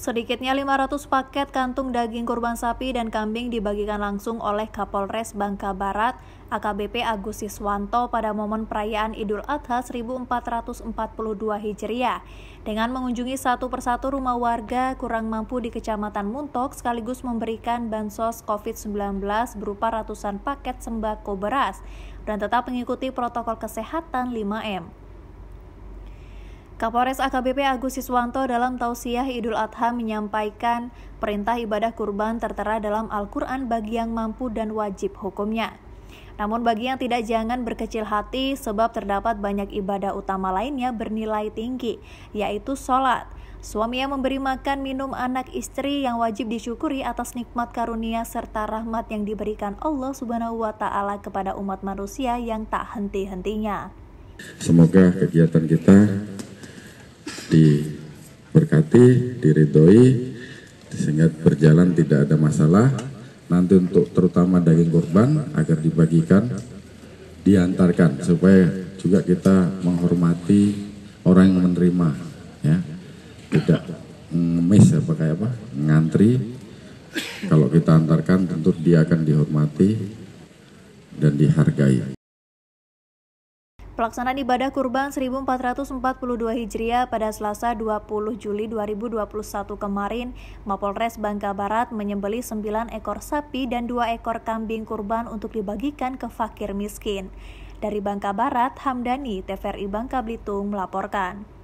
Sedikitnya 500 paket kantung daging kurban sapi dan kambing dibagikan langsung oleh Kapolres Bangka Barat AKBP Agus Siswanto pada momen perayaan Idul Adha 1442 Hijriah dengan mengunjungi satu persatu rumah warga kurang mampu di Kecamatan Muntok sekaligus memberikan bansos COVID-19 berupa ratusan paket sembako beras dan tetap mengikuti protokol kesehatan 5M. Kapolres AKBP Agus Siswanto dalam tausiah Idul Adha menyampaikan perintah ibadah kurban tertera dalam Al-Quran bagi yang mampu dan wajib hukumnya. Namun bagi yang tidak jangan berkecil hati sebab terdapat banyak ibadah utama lainnya bernilai tinggi, yaitu sholat. Suami yang memberi makan minum anak istri yang wajib disyukuri atas nikmat karunia serta rahmat yang diberikan Allah Subhanahu wa taala kepada umat manusia yang tak henti-hentinya. Semoga kegiatan kita diberkati, diridhoi sehingga berjalan tidak ada masalah. Nanti untuk terutama daging kurban agar dibagikan, diantarkan supaya juga kita menghormati orang yang menerima, ya tidak miss apa kayak apa ngantri. Kalau kita antarkan tentu dia akan dihormati dan dihargai. Pelaksanaan ibadah kurban 1442 Hijriah pada Selasa 20 Juli 2021 kemarin, Mapolres Bangka Barat menyembeli 9 ekor sapi dan 2 ekor kambing kurban untuk dibagikan ke fakir miskin. Dari Bangka Barat, Hamdani, TVRI Bangka Belitung melaporkan.